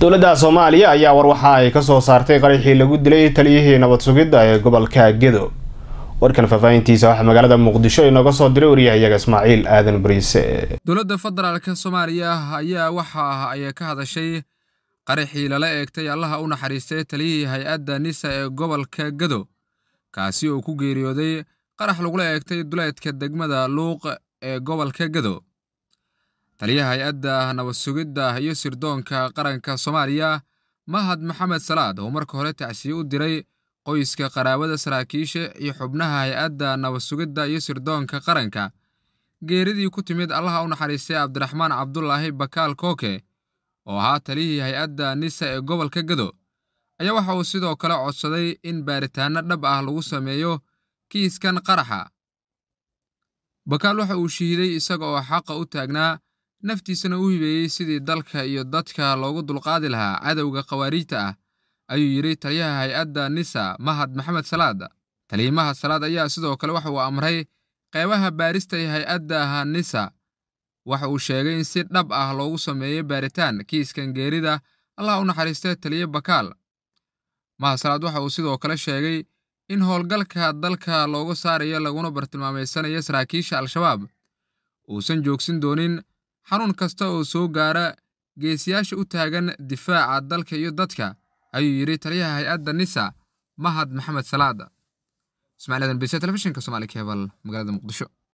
dowladda soomaaliya ayaa warwaxa ay ka soo saartay qaraxii lagu dilay taliyihii nabad sugidda ee gobolka gedo warkan faahfaahintiisa waxaa magaalada muqdisho inooga soo diray waryahayaga ismaaciil aadan bariise dowladda federaalka soomaaliya ayaa waxa ay ka hadashay qaraxii lala eegtay allaha u naxariistay taliyihii hay-adda nisa ee gobolka gedo kaasi oo ku geeriyooday qarax lagula eegtay duleedka degmada luuq ee gobolka gedo taliyaha hay-adda nabadsugidda iyo sirdoonka qaranka soomaaliya mahad maxamed salaad oo marka hore tacsiye u diray qoyska qaraabada saraakiisha iyo xubnaha hay-adda nabad sugidda iyo sirdoonka qaranka geeridii ku timid allaha u naxariistay cabdiraxmaan cabdulaahi bakaal kooke oo ahaa taliyihii hay-adda nisa ee gobolka gado ayaa waxa uu sidoo kale codsaday in baaritaanno dhab ah lagu sameeyo kiiskan qaraxa bakaal waxa uu shihiday isaga oo xaqa u taagnaa naftiisana u hibeeyey sidii dalka iyo dadka loogu dulqaadi lahaa cadowga khawaariijta ah ayuu yidhi taliyaha hay-adda nisa mahad maxamed salaad taliimaha salaad ayaa sidoo kale waxa uu amray qeybaha baarista baaristay hay-addaha adda nisa waxa uu sheegay in si dhab ah loogu sameeyey baaritaan kiiskan geerida allah u naxariistee taliye bakaal mahasalaad waxa uu sidoo kale sheegay in howlgalka dalka looga saarayo laguna bartilmaameysanayo saraakiisha al-shabaab uusan joogsin doonin xanuun kasta oo soo gaara geesiyaasha u taagan difaaca dalka iyo dadka ayuu yidhi taliyaha hay-adda nisa mahad maxamed salaada